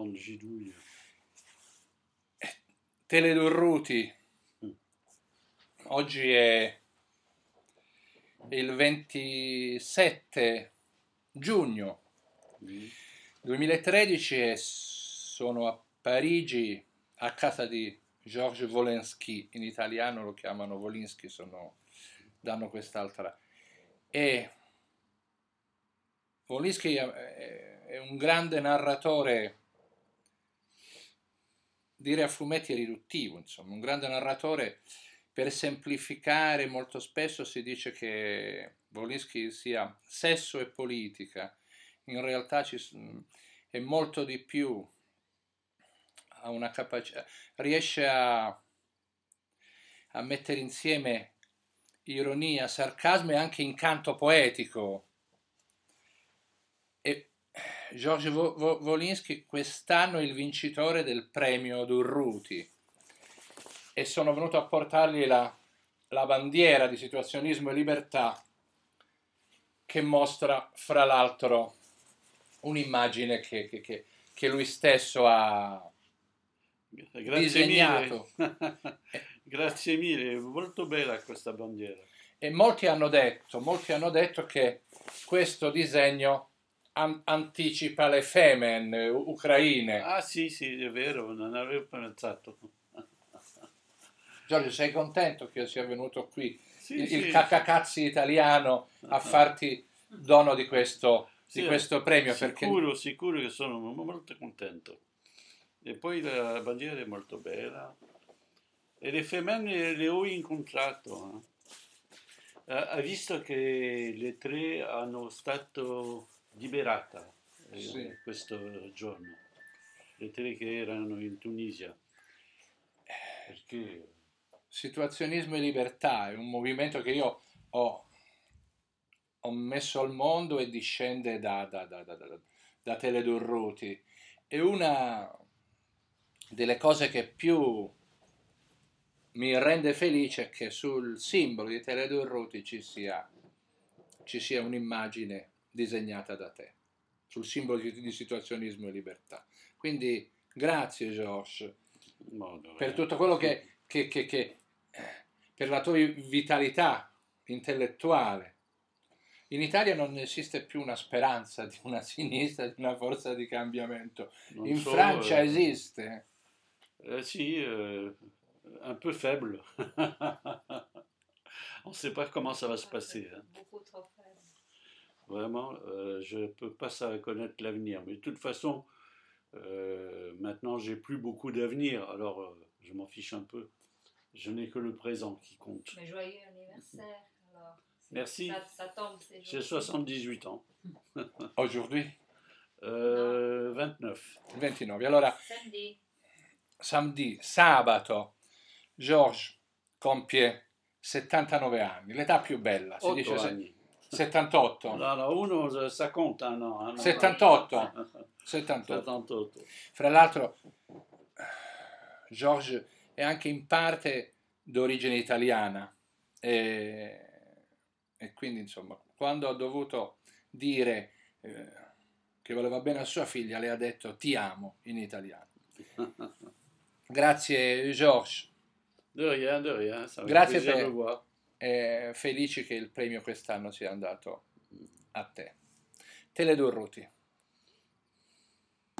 grande gidouille. Eh, Tele Durruti, mm. oggi è il 27 giugno 2013 mm. e sono a Parigi a casa di Georges Volensky, in italiano lo chiamano Volinsky, sono, danno quest'altra. E Volinsky è un grande narratore dire a fumetti è riduttivo, insomma, un grande narratore per semplificare molto spesso si dice che Volinsky sia sesso e politica, in realtà ci, mm, è molto di più, ha una capacità, riesce a, a mettere insieme ironia, sarcasmo e anche incanto poetico. E Giorgio Volinsky quest'anno il vincitore del premio Durruti e sono venuto a portargli la, la bandiera di situazionismo e libertà che mostra fra l'altro un'immagine che, che, che, che lui stesso ha Grazie disegnato. Mille. Grazie mille, è molto bella questa bandiera. E molti hanno detto, molti hanno detto che questo disegno an- anticipa le femen ucraine. Ah sì, sì, è vero, non avevo pensato. Giorgio, sei contento che io sia venuto qui, sì, il, sì, il cacacazzi italiano, a farti dono di questo, di questo premio? Sicuro, perché... sicuro che sono molto contento. E poi la bandiera è molto bella. E le femmine le ho incontrate. Eh. Ha visto che le tre hanno stato liberata eh, sì. questo giorno. Le tre che erano in Tunisia. Perché? Situazionismo e libertà è un movimento che io ho, ho messo al mondo e discende da, da, da, da, da, da Teledurruti. E una delle cose che più mi rende felice è che sul simbolo di Teledurruti ci sia, ci sia un'immagine disegnata da te, sul simbolo di situazionismo e libertà. Quindi grazie Georges per eh. tutto quello che, che, che, che, eh, per la tua vitalità intellettuale. In Italia non esiste più una speranza di una sinistra, di una forza di cambiamento. Non In so, Francia eh, esiste. Eh, sì, eh, un peu faible. non ne sait pas comment ça va se passare. Hein. Vraiment, euh, je ne peux pas connaître l'avenir. Mais de toute façon, euh, maintenant, j'ai plus beaucoup d'avenir, alors euh, je m'en fiche un peu. Je n'ai que le présent qui compte. Mais joyeux anniversaire, Merci. Ça, J'ai 78 ans. Aujourd'hui 29. Euh, 29. Alors samedi. samedi, sabato, Georges compie 79 ans. l'età più bella. Si dice, 78. Allora, uno sa conta, no? 78. 78. 78. Fra l'altro, Georges è anche in parte d'origine italiana e, e quindi, insomma, quando ha dovuto dire eh, che voleva bene a sua figlia, le ha detto ti amo in italiano. Grazie Georges. De rien, de rien. Grazie per eh, felici che il premio quest'anno sia andato a te. Teledo Ruti.